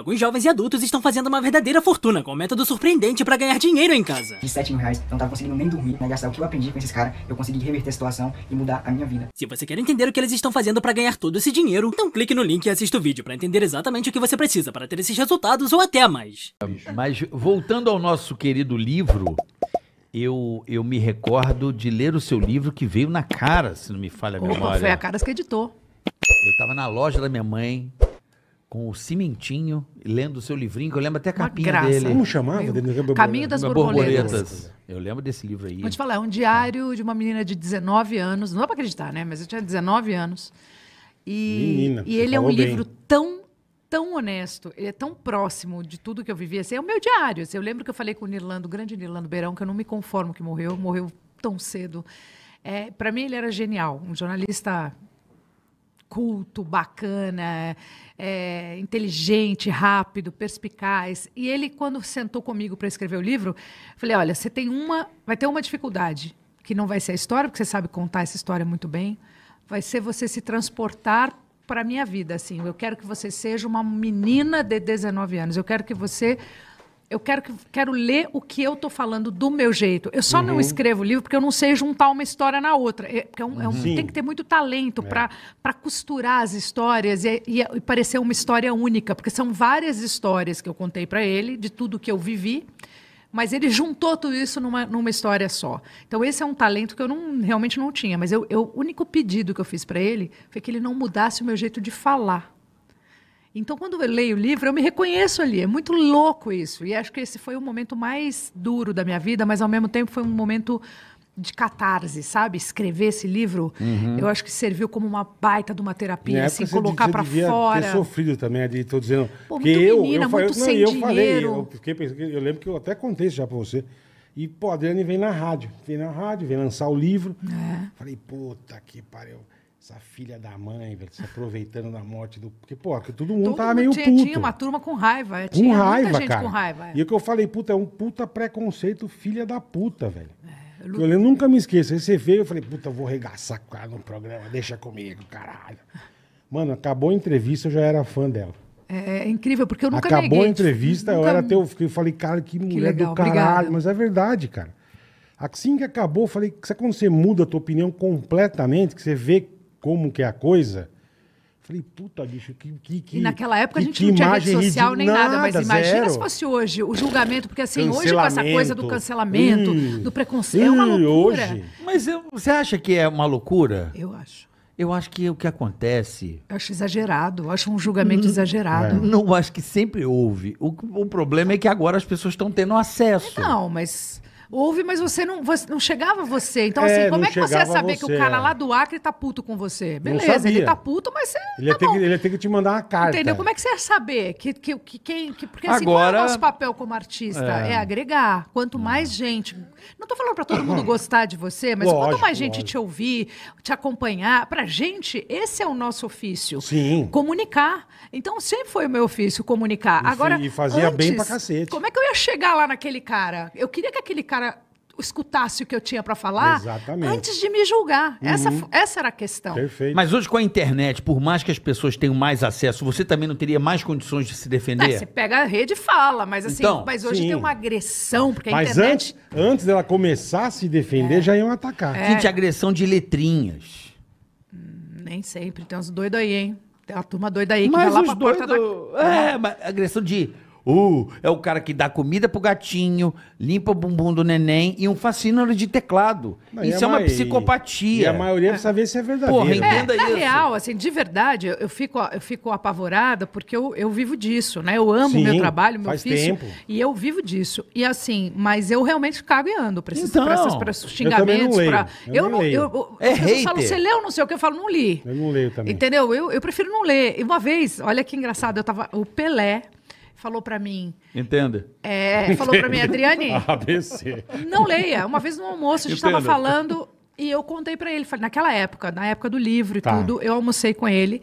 alguns jovens e adultos estão fazendo uma verdadeira fortuna com um método surpreendente para ganhar dinheiro em casa. De 7 mil reais, não tava conseguindo nem dormir, né? Gastar o que eu aprendi com esses caras, eu consegui reverter a situação e mudar a minha vida. Se você quer entender o que eles estão fazendo para ganhar todo esse dinheiro, então clique no link e assista o vídeo para entender exatamente o que você precisa para ter esses resultados ou até mais. Mas voltando ao nosso querido livro, eu, eu me recordo de ler o seu livro que veio na cara, se não me falha a memória. Opa, foi a cara que editou. Eu estava na loja da minha mãe, com o cimentinho, lendo o seu livrinho, que eu lembro até a capinha dele. Como chamava? Eu... Caminho né? das borboletas. borboletas. Eu lembro desse livro aí. Vou te falar, é um diário de uma menina de 19 anos. Não dá pra acreditar, né? Mas eu tinha 19 anos. E, menina, e ele é um bem. livro tão, tão honesto. Ele é tão próximo de tudo que eu vivi. Assim, é o meu diário. Assim, eu lembro que eu falei com o Nirlando, o grande Nirlando Beirão, que eu não me conformo que morreu. Morreu tão cedo. É, para mim ele era genial, um jornalista culto, bacana, é, inteligente, rápido, perspicaz. E ele, quando sentou comigo para escrever o livro, falei: olha, você tem uma, vai ter uma dificuldade que não vai ser a história, porque você sabe contar essa história muito bem. Vai ser você se transportar para a minha vida, assim. Eu quero que você seja uma menina de 19 anos. Eu quero que você eu quero, que, quero ler o que eu tô falando do meu jeito. Eu só uhum. não escrevo livro porque eu não sei juntar uma história na outra. É, é um, é um uhum. tem que ter muito talento é. para costurar as histórias e, e, e, parecer uma história única, porque são várias histórias que eu contei para ele, de tudo que eu vivi. Mas ele juntou tudo isso numa, numa história só. Então, esse é um talento que eu não, realmente não tinha. Mas eu, eu o único pedido que eu fiz para ele foi que ele não mudasse o meu jeito de falar. Então, quando eu leio o livro, eu me reconheço ali. É muito louco isso. E acho que esse foi o momento mais duro da minha vida, mas ao mesmo tempo foi um momento de catarse, sabe? Escrever esse livro, uhum. eu acho que serviu como uma baita de uma terapia, assim, colocar para fora. Ter sofrido também ali, tô dizendo. Pô, porque eu, menina, eu, falei, muito sem eu dinheiro. Falei, eu, fiquei pensando, eu lembro que eu até contei isso já para você. E, pô, a Adriane vem na rádio, vem na rádio, vem lançar o livro. É. Falei, puta que pariu essa filha da mãe, velho, se aproveitando da morte do. Porque, pô, que todo mundo todo tava meio tinha, puto. Tinha uma turma com raiva. É, com tinha raiva, muita gente cara. com raiva. É. E o que eu falei, puta, é um puta preconceito, filha da puta, velho. É, eu, eu, nunca me esqueço. Aí você veio, eu falei, puta, vou arregaçar com ela no programa, deixa comigo, caralho. Mano, acabou a entrevista, eu já era fã dela. É, é incrível, porque eu nunca Acabou neguei, a entrevista, nunca... eu era teu. Eu falei, cara, que mulher que legal, do caralho. Mas é verdade, cara. Assim que acabou, eu falei, sabe quando você muda a tua opinião completamente, que você vê como que é a coisa. Falei, puta, bicho, que. que, que e naquela época que, a gente não tinha rede social nem nada, nada mas imagina zero. se fosse hoje o julgamento, porque assim, hoje com essa coisa do cancelamento, hum, do preconceito, hum, é uma loucura. Hoje. Mas eu, você acha que é uma loucura? Eu acho. Eu acho que é o que acontece. Eu acho exagerado, eu acho um julgamento não, hum, exagerado. É. Não, acho que sempre houve. O, o problema é que agora as pessoas estão tendo acesso. Não, mas. Houve, mas você não, você, não chegava você. Então, é, assim, como é que você ia saber você, que o cara lá do Acre tá puto com você? Beleza, ele tá puto, mas você. Ele, tá ia ter que, ele ia ter que te mandar uma carta. Entendeu? Como é que você ia saber? Que, que, que, quem, que, porque assim, qual é o nosso papel como artista? É, é agregar. Quanto mais gente. Não tô falando para todo mundo gostar de você, mas lógico, quanto mais gente lógico. te ouvir, te acompanhar, pra gente, esse é o nosso ofício. Sim. Comunicar. Então, sempre foi o meu ofício comunicar. E, Agora. E fazia antes, bem pra cacete. Como é que eu ia chegar lá naquele cara? Eu queria que aquele cara cara escutasse o que eu tinha para falar Exatamente. antes de me julgar. Uhum. Essa, essa era a questão. Perfeito. Mas hoje com a internet, por mais que as pessoas tenham mais acesso, você também não teria mais condições de se defender? você pega a rede e fala, mas assim, então, mas hoje sim. tem uma agressão, porque mas a internet... Antes, antes dela começar a se defender, é. já iam atacar. É. Gente, agressão de letrinhas. Hum, nem sempre, tem uns doidos aí, hein? Tem uma turma doida aí que mas vai lá pra doido... da... É, é, mas agressão de Uh, é o cara que dá comida pro gatinho, limpa o bumbum do neném e um fascínio de teclado. Não, isso é uma psicopatia. E a maioria precisa ver se é verdade. Porra, é, entenda é, na real, assim, de verdade, eu fico, eu fico apavorada porque eu, eu vivo disso, né? Eu amo Sim, meu trabalho, meu ofício. Tempo. E eu vivo disso. E assim, mas eu realmente cago e ando pra esses, então, pra esses, pra então, esses xingamentos. Eu, pra, eu, não, leio. eu, eu, é eu falo, você leu, não sei o que, eu falo, não li. Eu não leio também. Entendeu? Eu, eu prefiro não ler. E uma vez, olha que engraçado, eu tava. O Pelé falou para mim. Entenda. É, falou para mim, Adriane. ABC. Não leia. Uma vez no almoço a gente estava falando e eu contei para ele, falei, naquela época, na época do livro e tá. tudo, eu almocei com ele.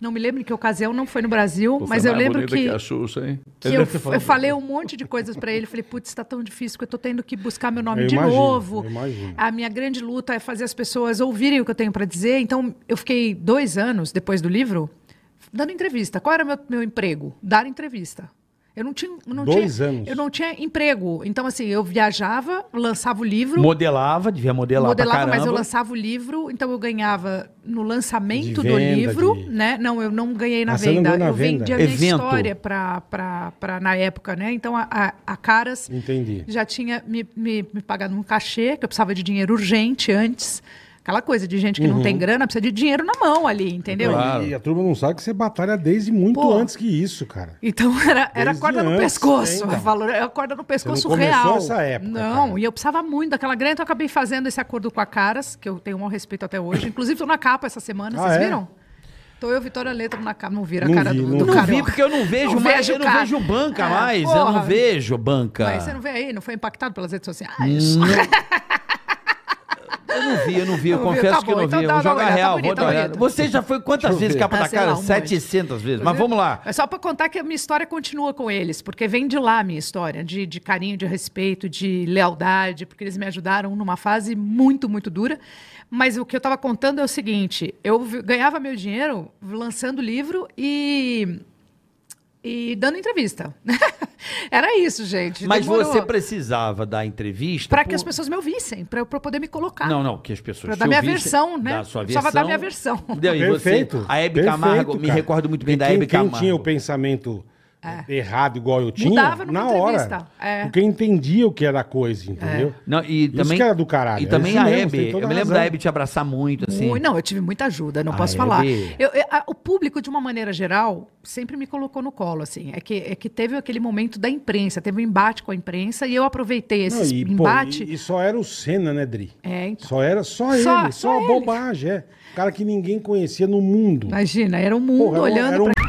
Não me lembro em que ocasião, não foi no Brasil, Pô, mas eu lembro que, que, a Xuxa, hein? que eu, eu, falei um monte de coisas para ele. Falei, putz, está tão difícil que eu estou tendo que buscar meu nome eu de imagino, novo. A minha grande luta é fazer as pessoas ouvirem o que eu tenho para dizer. Então, eu fiquei dois anos depois do livro dando entrevista. Qual era meu, meu emprego? Dar entrevista. Eu não tinha. Não Dois tinha, anos. Eu não tinha emprego. Então, assim, eu viajava, lançava o livro. Modelava, devia modelar. Modelava, mas eu lançava o livro, então eu ganhava no lançamento venda, do livro, de... né? Não, eu não ganhei na ah, venda. Na eu venda. vendia a minha história pra, pra, pra, na época, né? Então a, a, a Caras Entendi. já tinha me, me, me pagado um cachê, que eu precisava de dinheiro urgente antes. Aquela coisa de gente que uhum. não tem uhum. grana, precisa de dinheiro na mão ali, entendeu? Claro. E a turma não sabe que você batalha desde muito Pô. antes que isso, cara. Então era, era corda no pescoço. Ainda. Então. Valor, era corda no pescoço você não real. essa época. Não, cara. e eu precisava muito daquela grana, então eu acabei fazendo esse acordo com a Caras, que eu tenho um maior respeito até hoje. Inclusive, estou na capa essa semana, ah, vocês é? viram? Tô eu, Vitória Letra na capa Não vira a cara vi, do, do vi. Não vi, porque eu não vejo não mais, vejo eu não vejo banca é, mais. Porra. Eu não vejo banca. Mas você não vê aí? Não foi impactado pelas redes sociais? Não. Eu não vi, eu não vi. Eu, confesso vi, tá que bom, então eu não então vi. Vou jogar olhada, tá real, tá bonito, vou tá Você já foi quantas vezes capa ah, da cara? Lá, um 700 monte. vezes. Tá mas vamos lá. É só para contar que a minha história continua com eles, porque vem de lá a minha história, de, de carinho, de respeito, de lealdade, porque eles me ajudaram numa fase muito, muito dura. Mas o que eu estava contando é o seguinte: eu ganhava meu dinheiro lançando livro e e dando entrevista. Era isso, gente. Mas Demorou. você precisava dar entrevista para por... que as pessoas me ouvissem, para eu poder me colocar. Não, não, que as pessoas pra dar minha versão, né? Da sua versão. dar minha versão. Deu, Perfeito. Você, a Hebe Camargo, cara. me recordo muito bem da Hebe Camargo. Quem tinha o pensamento é. Né? errado igual eu tinha, Mudava na hora. É. Porque entendia o que era a coisa, entendeu? É. Não, e Isso também, que era do caralho. E também é a mesmo, Hebe. Eu me lembro da Hebe te abraçar muito, assim. não, eu tive muita ajuda, não a posso Hebe. falar. Eu, eu, a, o público, de uma maneira geral, sempre me colocou no colo, assim. É que, é que teve aquele momento da imprensa, teve um embate com a imprensa e eu aproveitei esse não, e, embate. Pô, e, e, só era o Senna, né, Dri? É, então. Só era só, só ele, só, só ele. bobagem, é. O cara que ninguém conhecia no mundo. Imagina, era o um mundo Porra, olhando era, era pra